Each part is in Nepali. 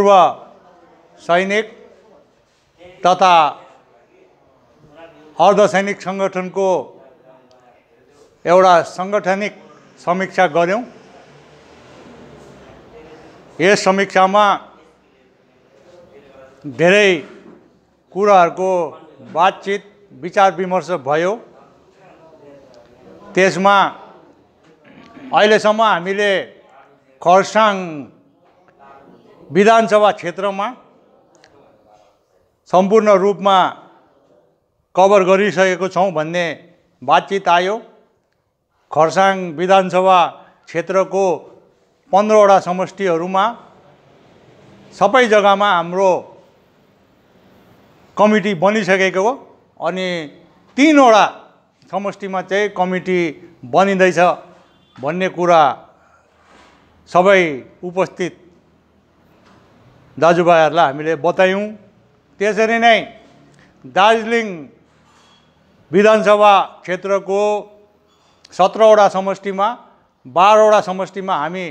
पूर्व सैनिक तथा अर्धसैनिक सङ्गठनको एउटा साङ्गठनिक समीक्षा गऱ्यौँ यस समीक्षामा धेरै कुराहरूको बातचित विचार विमर्श भयो त्यसमा अहिलेसम्म हामीले खरसाङ विधानसभा क्षेत्रमा सम्पूर्ण रूपमा कभर गरिसकेको छौँ भन्ने बातचित आयो खरसाङ विधानसभा क्षेत्रको पन्ध्रवटा समष्टिहरूमा सबै जग्गामा हाम्रो कमिटी बनिसकेको हो अनि तिनवटा समष्टिमा चाहिँ कमिटी बनिँदैछ भन्ने कुरा सबै उपस्थित दाजुभाइहरूलाई हामीले बतायौँ त्यसरी नै दार्जिलिङ विधानसभा क्षेत्रको सत्रवटा समष्टिमा बाह्रवटा समष्टिमा हामी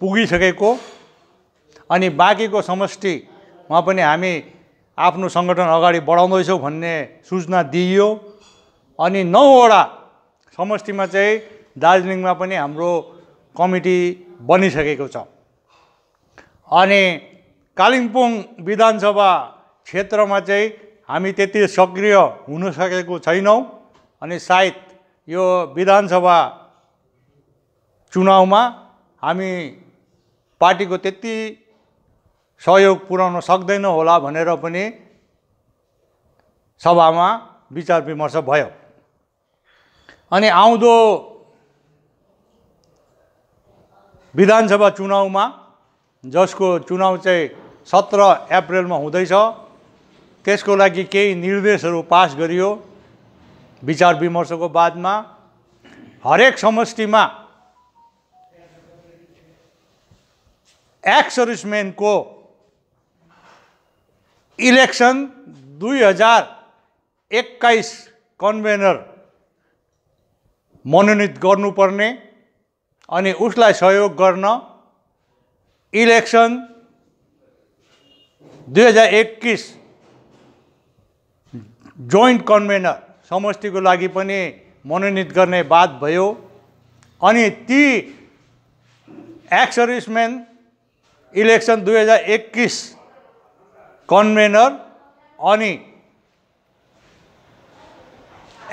पुगिसकेको अनि बाँकीको समष्टिमा पनि हामी आफ्नो सङ्गठन अगाडि बढाउँदैछौँ भन्ने सूचना दिइयो अनि नौवटा समष्टिमा चाहिँ दार्जिलिङमा पनि हाम्रो कमिटी बनिसकेको छ अनि कालिम्पोङ विधानसभा क्षेत्रमा चाहिँ हामी त्यति सक्रिय हुन सकेको छैनौँ अनि सायद यो विधानसभा चुनावमा हामी पार्टीको त्यति सहयोग पुर्याउन सक्दैनौँ होला भनेर पनि सभामा विचार विमर्श भयो अनि आउँदो विधानसभा चुनावमा जसको चुनाव चाहिँ सत्र अप्रेलमा हुँदैछ त्यसको लागि केही निर्देशहरू पास गरियो विचार विमर्शको बादमा हरेक समष्टिमा एक्स सर्भिसमेनको इलेक्सन दुई हजार एक्काइस कन्भेनर मनोनित गर्नुपर्ने अनि उसलाई सहयोग गर्न इलेक्सन दुई हजार एक्किस जोइन्ट कन्भेनर समष्टिको लागि पनि मनोनित गर्ने बात भयो अनि ती एक्स सर्भिसम्यान इलेक्सन दुई हजार एक्किस कन्भेनर अनि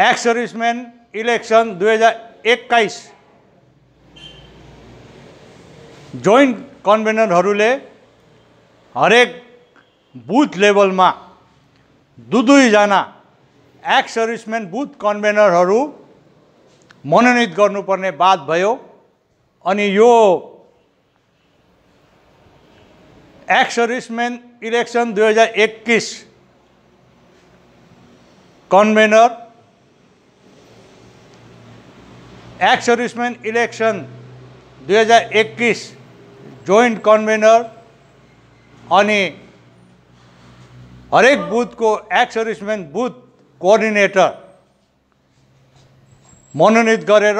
एक्स सर्भिसम्यान इलेक्सन दुई हजार एक्काइस जोइन्ट कन्भेनरहरूले हरेक बुथ लेभलमा दुई दुईजना एक्स सर्भिसम्यान बुथ कन्भेनरहरू मनोनित गर्नुपर्ने बात भयो अनि यो एक्स सर्भिसम्यान इलेक्सन दुई हजार एक्किस कन्भेनर एक्स सर्भिसमेन इलेक्सन दुई हजार एक्किस जोइन्ट कन्भेनर अनि हरेक बुथको एक्स बुथ कोअर्डिनेटर मनोनित गरेर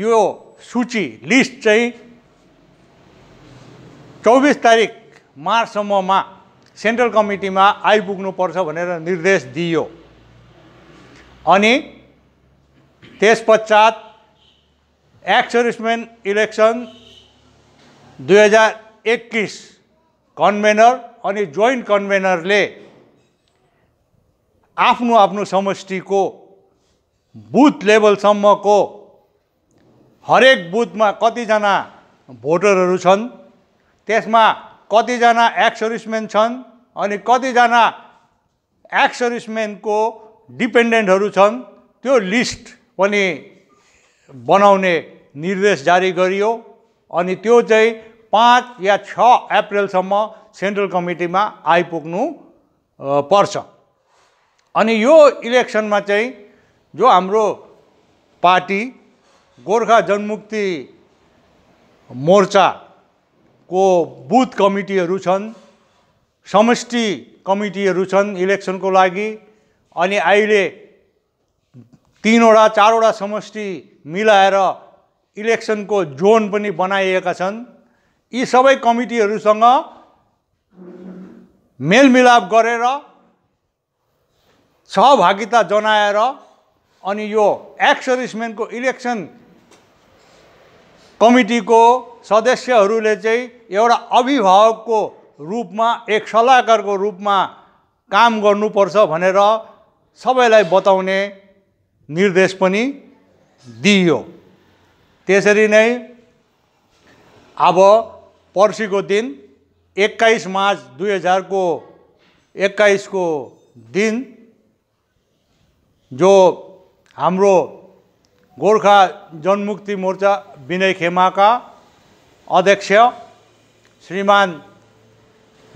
यो सूची लिस्ट चाहिँ चौबिस तारिक मार्चसम्ममा सेन्ट्रल कमिटीमा आइपुग्नुपर्छ भनेर निर्देश दियो अनि त्यस पश्चात एक्स इलेक्सन दुई हजार एक्किस कन्भेनर अनि जोइन्ट कन्भेनरले आफ्नो आफ्नो समष्टिको बुथ लेभलसम्मको हरेक बुथमा कतिजना भोटरहरू छन् त्यसमा कतिजना एक्स सर्भिसम्यान छन् अनि कतिजना एक्स सर्भिसम्यानको डिपेन्डेन्टहरू छन् त्यो लिस्ट पनि बनाउने निर्देश जारी गरियो अनि त्यो चाहिँ पाँच या छ अप्रेलसम्म सेन्ट्रल कमिटीमा आइपुग्नु पर्छ अनि यो इलेक्सनमा चाहिँ जो हाम्रो पार्टी गोर्खा जनमुक्ति मोर्चाको बुथ कमिटीहरू छन् समष्टि कमिटीहरू छन् इलेक्सनको लागि अनि अहिले तिनवटा चारवटा समष्टि मिलाएर इलेक्सनको जोन पनि बनाइएका छन् यी सबै कमिटीहरूसँग मेलमिलाप गरेर सहभागिता जनाएर अनि यो एक्स सर्भिसमेनको इलेक्सन कमिटीको सदस्यहरूले चाहिँ एउटा अभिभावकको रूपमा एक सल्लाहकारको रूपमा काम गर्नुपर्छ भनेर सबैलाई बताउने निर्देश पनि दिइयो त्यसरी नै अब पर्सिको दिन एक्काइस मार्च दुई हजारको एक्काइसको दिन जो हाम्रो गोर्खा जनमुक्ति मोर्चा विनय खेमाका अध्यक्ष श्रीमान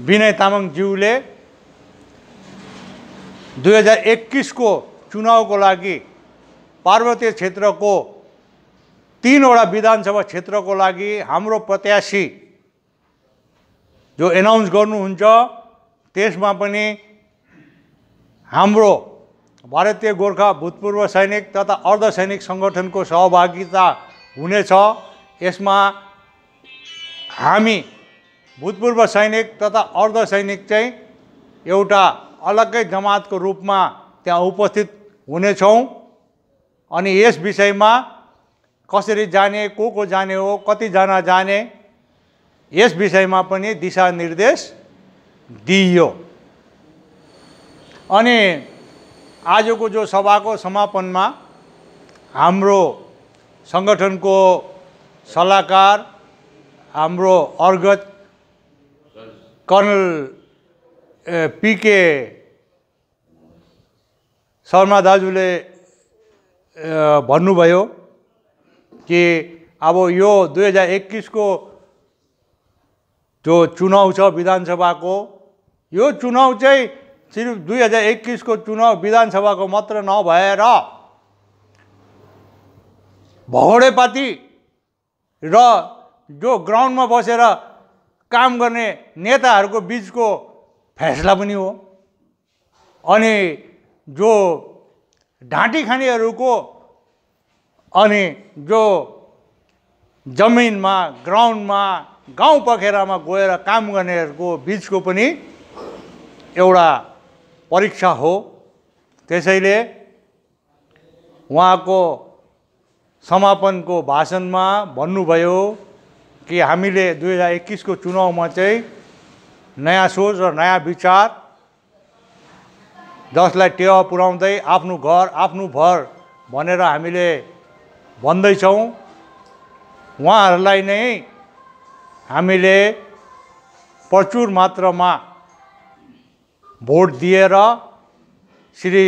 विनय तामाङज्यूले दुई हजार एक्काइसको चुनावको लागि पार्वतीय क्षेत्रको तिनवटा विधानसभा क्षेत्रको लागि हाम्रो प्रत्याशी जो एनाउन्स गर्नुहुन्छ त्यसमा पनि हाम्रो भारतीय गोर्खा भूतपूर्व सैनिक तथा अर्धसैनिक सङ्गठनको सहभागिता हुनेछ यसमा हामी भूतपूर्व सैनिक तथा अर्धसैनिक चाहिँ एउटा अलग्गै जमातको रूपमा त्यहाँ उपस्थित हुनेछौँ अनि यस विषयमा कसरी जाने को को जाने हो कतिजना जाने यस विषयमा पनि दिशानिर्देश दिइयो अनि आजको जो सभाको समापनमा हाम्रो सङ्गठनको सल्लाहकार हाम्रो अर्गत कर्नल पिके शर्मा दाजुले भन्नुभयो कि अब यो दुई हजार एक्किसको जो चुनाउ छ विधानसभाको यो चुनाउ चाहिँ सिर्फ दुई हजार एक्किसको चुनाव विधानसभाको मात्र नभएर भगौडेपाती र जो ग्राउन्डमा बसेर काम गर्ने नेताहरूको बिचको फैसला पनि हो अनि जो ढाँटी खानेहरूको अनि जो जमिनमा ग्राउन्डमा गाउँ पखेरामा गएर काम गर्नेहरूको बिचको पनि एउटा परीक्षा हो त्यसैले उहाँको समापनको भाषणमा भन्नुभयो कि हामीले दुई हजार एक्किसको चुनाउमा चाहिँ नयाँ सोच र नयाँ विचार जसलाई टेवा पुर्याउँदै आफ्नो घर आफ्नो भर भनेर हामीले भन्दैछौँ उहाँहरूलाई नै हामीले प्रचुर मात्रामा भोट दिएर श्री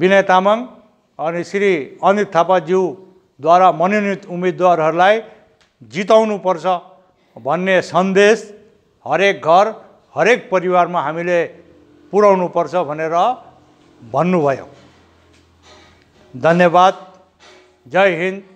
विनय तामाङ अनि श्री अनित थापाज्यूद्वारा मनोनित उम्मेदवारहरूलाई जिताउनुपर्छ भन्ने सन्देश हरेक घर हरेक परिवारमा हामीले पर्छ भनेर भन्नुभयो धन्यवाद जय हिन्द